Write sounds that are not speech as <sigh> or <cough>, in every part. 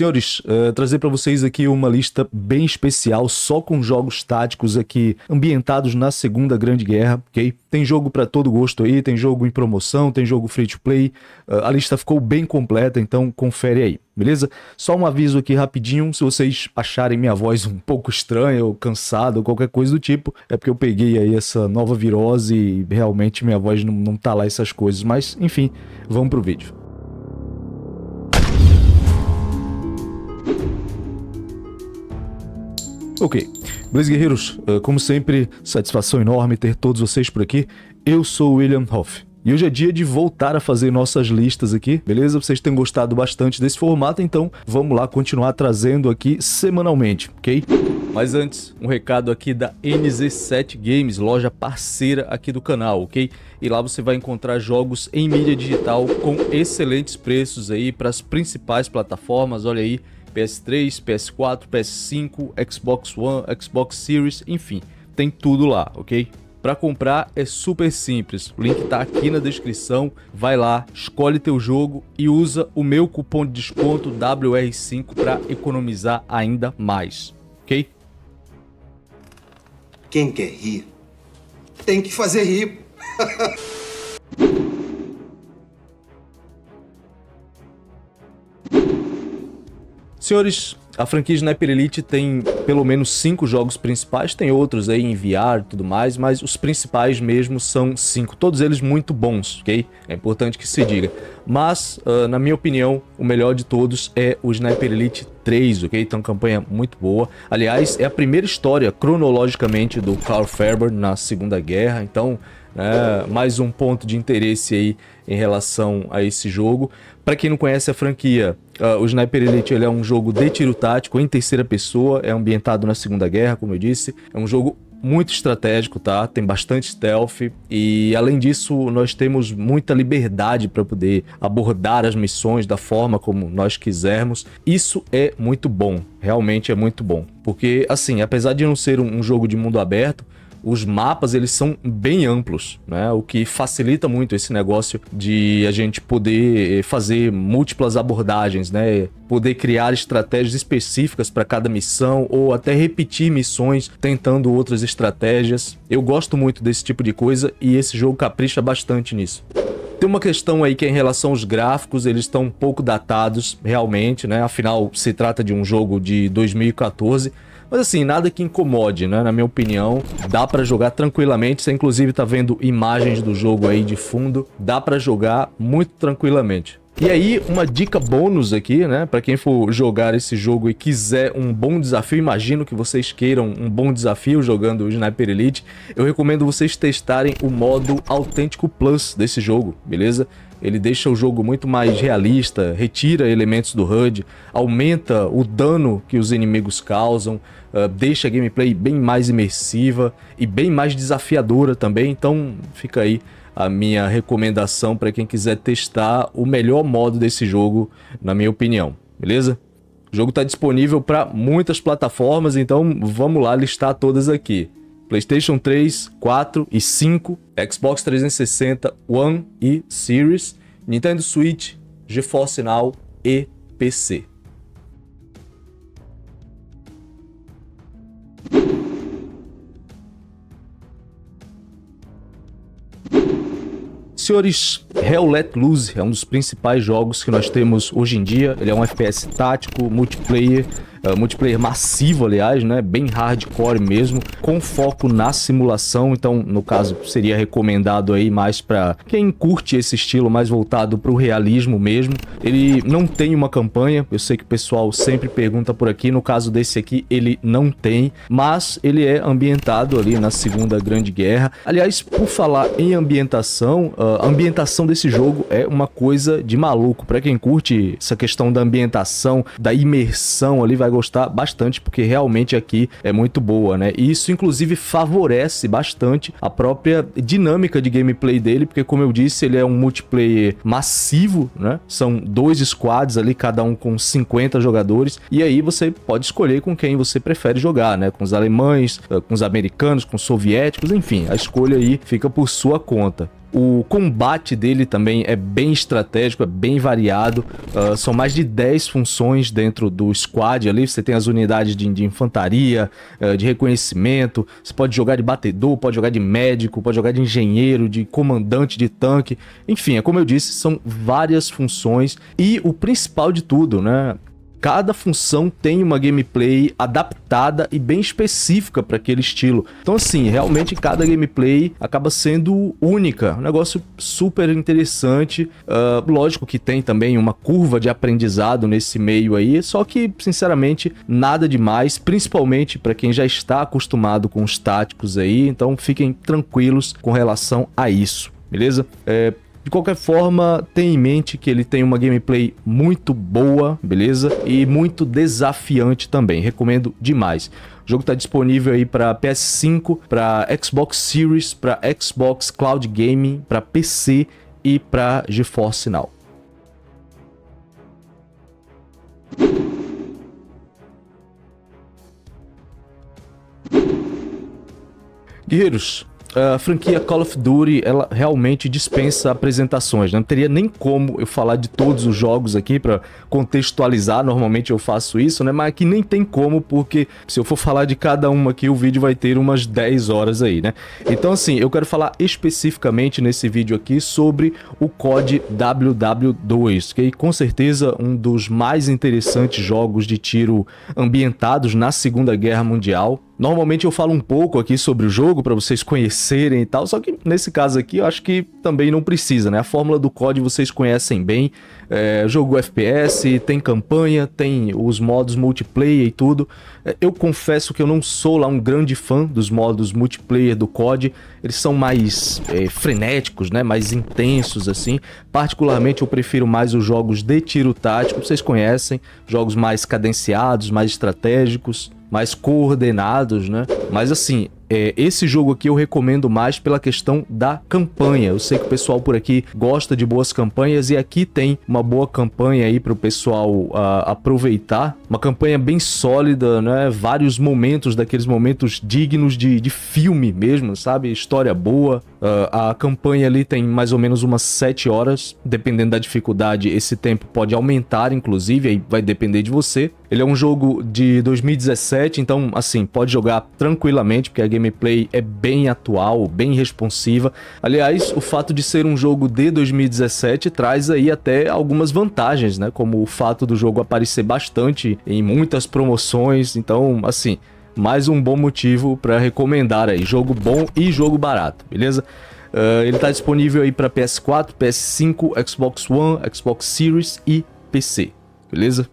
Senhores, uh, trazer para vocês aqui uma lista bem especial, só com jogos táticos aqui ambientados na Segunda Grande Guerra, ok? Tem jogo para todo gosto aí, tem jogo em promoção, tem jogo free to play. Uh, a lista ficou bem completa, então confere aí, beleza? Só um aviso aqui rapidinho, se vocês acharem minha voz um pouco estranha ou cansada ou qualquer coisa do tipo, é porque eu peguei aí essa nova virose e realmente minha voz não, não tá lá essas coisas, mas enfim, vamos pro vídeo. Ok. Beleza, guerreiros? Eh, como sempre, satisfação enorme ter todos vocês por aqui. Eu sou o William Hoff. E hoje é dia de voltar a fazer nossas listas aqui, beleza? Vocês têm gostado bastante desse formato, então vamos lá continuar trazendo aqui semanalmente, ok? Mas antes, um recado aqui da NZ7 Games, loja parceira aqui do canal, ok? E lá você vai encontrar jogos em mídia digital com excelentes preços aí para as principais plataformas, olha aí PS3, PS4, PS5, Xbox One, Xbox Series, enfim, tem tudo lá, ok? Para comprar é super simples, o link tá aqui na descrição, vai lá, escolhe teu jogo e usa o meu cupom de desconto WR5 para economizar ainda mais, ok? Quem quer rir, tem que fazer rir. <laughs> Senhores, a franquia Sniper Elite tem pelo menos cinco jogos principais, tem outros aí em VR e tudo mais, mas os principais mesmo são cinco, todos eles muito bons, ok? É importante que se diga. Mas, uh, na minha opinião, o melhor de todos é o Sniper Elite 3, ok? Então, é campanha muito boa. Aliás, é a primeira história cronologicamente do Carl Fairbairn na Segunda Guerra, então, é, mais um ponto de interesse aí em relação a esse jogo. Para quem não conhece a franquia, uh, o Sniper Elite ele é um jogo de tiro tático em terceira pessoa, é ambientado na Segunda Guerra, como eu disse. É um jogo muito estratégico, tá? Tem bastante stealth e além disso, nós temos muita liberdade para poder abordar as missões da forma como nós quisermos. Isso é muito bom, realmente é muito bom, porque assim, apesar de não ser um jogo de mundo aberto, os mapas eles são bem amplos, né? O que facilita muito esse negócio de a gente poder eh, fazer múltiplas abordagens, né? Poder criar estratégias específicas para cada missão ou até repetir missões tentando outras estratégias. Eu gosto muito desse tipo de coisa e esse jogo capricha bastante nisso. Tem uma questão aí que é em relação aos gráficos, eles estão um pouco datados realmente, né? Afinal, se trata de um jogo de 2014 mas assim, nada que incomode, né? Na minha opinião, dá pra jogar tranquilamente. Você inclusive tá vendo imagens do jogo aí de fundo. Dá pra jogar muito tranquilamente. E aí, uma dica bônus aqui, né? Para quem for jogar esse jogo e quiser um bom desafio, imagino que vocês queiram um bom desafio jogando o Sniper Elite, eu recomendo vocês testarem o modo Autêntico Plus desse jogo, beleza? Ele deixa o jogo muito mais realista, retira elementos do HUD, aumenta o dano que os inimigos causam, uh, deixa a gameplay bem mais imersiva e bem mais desafiadora também. Então fica aí a minha recomendação para quem quiser testar o melhor modo desse jogo, na minha opinião, beleza? O jogo está disponível para muitas plataformas, então vamos lá listar todas aqui. PlayStation 3, 4 e 5, Xbox 360, One e Series, Nintendo Switch, GeForce Now e PC. Senhores, Hell Let Loose é um dos principais jogos que nós temos hoje em dia. Ele é um FPS tático, multiplayer, é, multiplayer massivo, aliás, né? Bem hardcore mesmo, com foco na simulação. Então, no caso, seria recomendado aí mais para quem curte esse estilo mais voltado para o realismo mesmo. Ele não tem uma campanha, eu sei que o pessoal sempre pergunta por aqui. No caso desse aqui, ele não tem, mas ele é ambientado ali na Segunda Grande Guerra. Aliás, por falar em ambientação, a ah, ambientação desse jogo é uma coisa de maluco. Para quem curte essa questão da ambientação, da imersão ali, vai vai gostar bastante, porque realmente aqui é muito boa, né? E isso, inclusive, favorece bastante a própria dinâmica de gameplay dele, porque, como eu disse, ele é um multiplayer massivo, né? São dois squads ali, cada um com 50 jogadores, e aí você pode escolher com quem você prefere jogar, né? Com os alemães, eh, com os americanos, com os soviéticos, enfim, a escolha aí fica por sua conta. O combate dele também é bem estratégico, é bem variado. Uh, são mais de 10 funções dentro do squad ali. Você tem as unidades de, de infantaria, uh, de reconhecimento. Você pode jogar de batedor, pode jogar de médico, pode jogar de engenheiro, de comandante de tanque. Enfim, é como eu disse, são várias funções. E o principal de tudo, né? cada função tem uma gameplay adaptada e bem específica para aquele estilo. Então assim, realmente cada gameplay acaba sendo única, um negócio super interessante. Uh, lógico que tem também uma curva de aprendizado nesse meio aí, só que sinceramente nada demais, principalmente para quem já está acostumado com os táticos aí, então fiquem tranquilos com relação a isso beleza? É, de qualquer forma, tenha em mente que ele tem uma gameplay muito boa, beleza? E muito desafiante também, recomendo demais. O jogo está disponível aí para PS5, para Xbox Series, para Xbox Cloud Gaming, para PC e para GeForce Now. Guerreiros, a franquia Call of Duty, ela realmente dispensa apresentações. Né? Não teria nem como eu falar de todos os jogos aqui para contextualizar. Normalmente eu faço isso, né? Mas aqui nem tem como, porque se eu for falar de cada uma aqui, o vídeo vai ter umas 10 horas aí, né? Então, assim, eu quero falar especificamente nesse vídeo aqui sobre o COD WW2, que é com certeza um dos mais interessantes jogos de tiro ambientados na Segunda Guerra Mundial Normalmente eu falo um pouco aqui sobre o jogo para vocês conhecerem e tal, só que nesse caso aqui eu acho que também não precisa, né? A fórmula do COD vocês conhecem bem. É, jogo FPS, tem campanha, tem os modos multiplayer e tudo. É, eu confesso que eu não sou lá um grande fã dos modos multiplayer do COD. Eles são mais é, frenéticos, né? Mais intensos assim. Particularmente eu prefiro mais os jogos de tiro tático, vocês conhecem, jogos mais cadenciados, mais estratégicos mais coordenados, né? Mas assim, é, esse jogo aqui eu recomendo mais pela questão da campanha. Eu sei que o pessoal por aqui gosta de boas campanhas e aqui tem uma boa campanha aí para o pessoal uh, aproveitar. Uma campanha bem sólida, né? Vários momentos, daqueles momentos dignos de, de filme mesmo, sabe? História boa, Uh, a campanha ali tem mais ou menos umas 7 horas, dependendo da dificuldade, esse tempo pode aumentar, inclusive, aí vai depender de você. Ele é um jogo de 2017, então, assim, pode jogar tranquilamente, porque a gameplay é bem atual, bem responsiva. Aliás, o fato de ser um jogo de 2017 traz aí até algumas vantagens, né? Como o fato do jogo aparecer bastante em muitas promoções, então, assim mais um bom motivo para recomendar aí. Jogo bom e jogo barato, beleza? Uh, ele está disponível aí para PS4, PS5, Xbox One, Xbox Series e PC, beleza?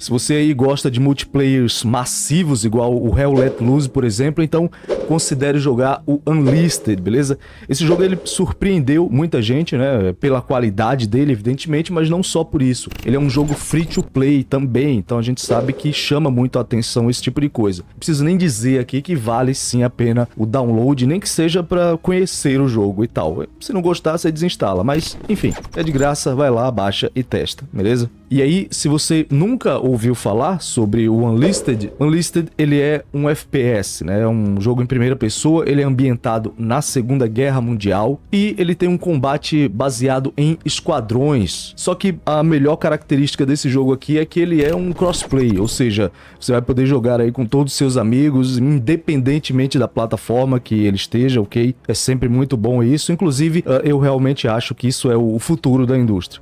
Se você aí gosta de multiplayers massivos, igual o Hell Let Loose, por exemplo, então considere jogar o Unlisted, beleza? Esse jogo ele surpreendeu muita gente, né? Pela qualidade dele, evidentemente, mas não só por isso. Ele é um jogo free to play também, então a gente sabe que chama muito a atenção esse tipo de coisa. Não preciso nem dizer aqui que vale sim a pena o download, nem que seja para conhecer o jogo e tal. Se não gostar, você desinstala, mas enfim, é de graça, vai lá, baixa e testa, beleza? E aí, se você nunca ouviu falar sobre o Unlisted, Unlisted ele é um FPS, né? É um jogo em primeira pessoa, ele é ambientado na Segunda Guerra Mundial e ele tem um combate baseado em esquadrões. Só que a melhor característica desse jogo aqui é que ele é um crossplay, ou seja, você vai poder jogar aí com todos os seus amigos, independentemente da plataforma que ele esteja, ok? É sempre muito bom isso. Inclusive, eh, eu realmente acho que isso é o futuro da indústria.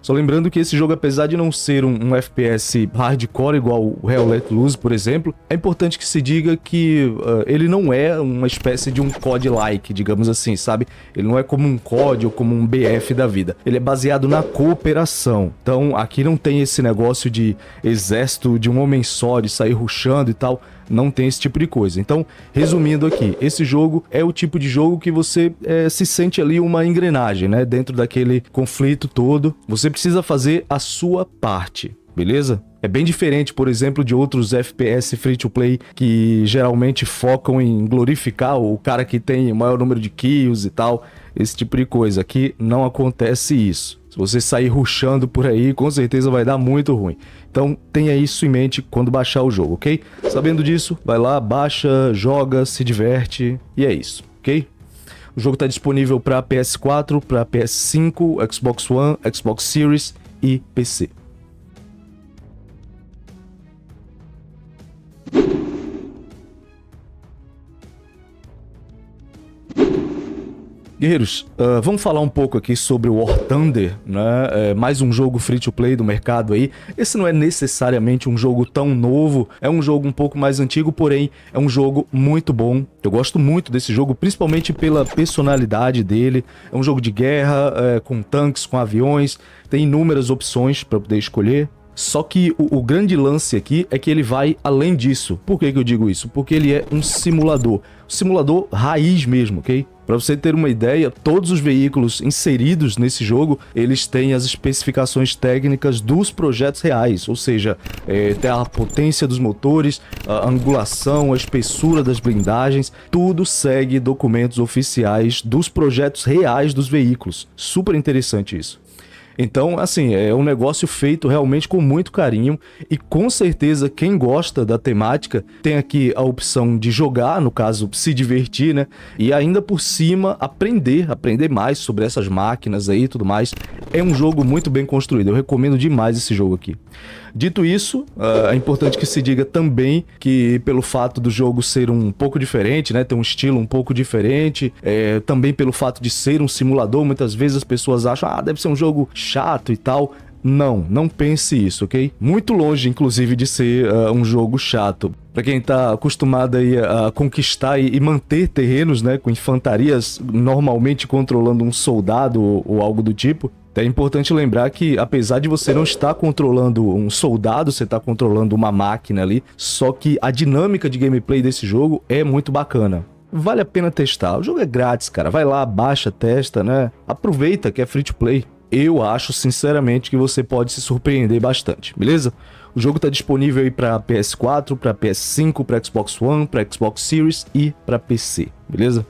Só lembrando que esse jogo, apesar de não ser um, um FPS hardcore igual o Real Let Loose, por exemplo, é importante que se diga que uh, ele não é uma espécie de um COD-like, digamos assim, sabe? Ele não é como um COD ou como um BF da vida. Ele é baseado na cooperação. Então aqui não tem esse negócio de exército de um homem só, de sair ruxando e tal não tem esse tipo de coisa. Então, resumindo aqui, esse jogo é o tipo de jogo que você é, se sente ali uma engrenagem, né? Dentro daquele conflito todo. Você precisa fazer a sua parte, beleza? É bem diferente, por exemplo, de outros FPS free to play que geralmente focam em glorificar o cara que tem maior número de kills e tal esse tipo de coisa. Aqui não acontece isso. Se você sair ruxando por aí, com certeza vai dar muito ruim. Então tenha isso em mente quando baixar o jogo, ok? Sabendo disso, vai lá, baixa, joga, se diverte e é isso, ok? O jogo está disponível para PS4, para PS5, Xbox One, Xbox Series e PC. Guerreiros, uh, vamos falar um pouco aqui sobre o War Thunder, né? É mais um jogo free to play do mercado aí. Esse não é necessariamente um jogo tão novo, é um jogo um pouco mais antigo, porém é um jogo muito bom. Eu gosto muito desse jogo, principalmente pela personalidade dele. É um jogo de guerra, é, com tanques, com aviões, tem inúmeras opções para poder escolher. Só que o, o, grande lance aqui é que ele vai além disso. Por que, que eu digo isso? Porque ele é um simulador. Simulador raiz mesmo, ok? Para você ter uma ideia, todos os veículos inseridos nesse jogo, eles têm as especificações técnicas dos projetos reais, ou seja, é, tem a potência dos motores, a angulação, a espessura das blindagens, tudo segue documentos oficiais dos projetos reais dos veículos. Super interessante isso. Então, assim, é um negócio feito realmente com muito carinho e com certeza quem gosta da temática tem aqui a opção de jogar, no caso, se divertir, né? E ainda por cima aprender, aprender mais sobre essas máquinas aí e tudo mais. É um jogo muito bem construído. Eu recomendo demais esse jogo aqui. Dito isso, ah, é importante que se diga também que pelo fato do jogo ser um pouco diferente, né, ter um estilo um pouco diferente, é, também pelo fato de ser um simulador, muitas vezes as pessoas acham, ah, deve ser um jogo chato e tal. Não, não pense isso, ok? Muito longe, inclusive, de ser uh, um jogo chato. Para quem está acostumado aí a conquistar e manter terrenos, né, com infantarias normalmente controlando um soldado ou algo do tipo, é importante lembrar que, apesar de você não estar controlando um soldado, você está controlando uma máquina ali, só que a dinâmica de gameplay desse jogo é muito bacana vale a pena testar. O jogo é grátis, cara. Vai lá, baixa, testa, né? Aproveita que é free to play. Eu acho, sinceramente, que você pode se surpreender bastante, beleza? O jogo está disponível aí para PS4, para PS5, para Xbox One, para Xbox Series e para PC, beleza?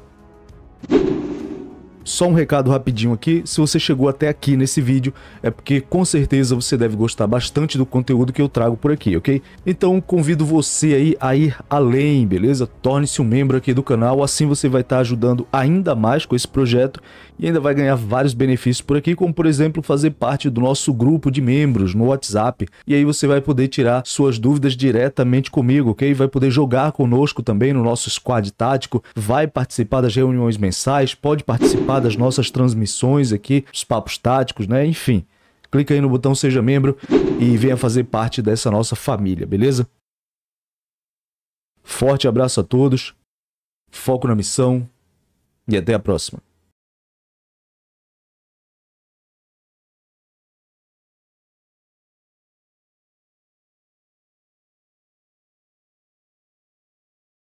Só um recado rapidinho aqui, se você chegou até aqui nesse vídeo, é porque com certeza você deve gostar bastante do conteúdo que eu trago por aqui, ok? Então convido você aí a ir além, beleza? Torne-se um membro aqui do canal, assim você vai estar tá ajudando ainda mais com esse projeto e ainda vai ganhar vários benefícios por aqui, como por exemplo fazer parte do nosso grupo de membros no WhatsApp, e aí você vai poder tirar suas dúvidas diretamente comigo, ok? Vai poder jogar conosco também no nosso squad tático, vai participar das reuniões mensais, pode participar participar das nossas transmissões aqui, os papos táticos, né? Enfim, clica aí no botão Seja Membro e venha fazer parte dessa nossa família, beleza? Forte abraço a todos, foco na missão e até a próxima.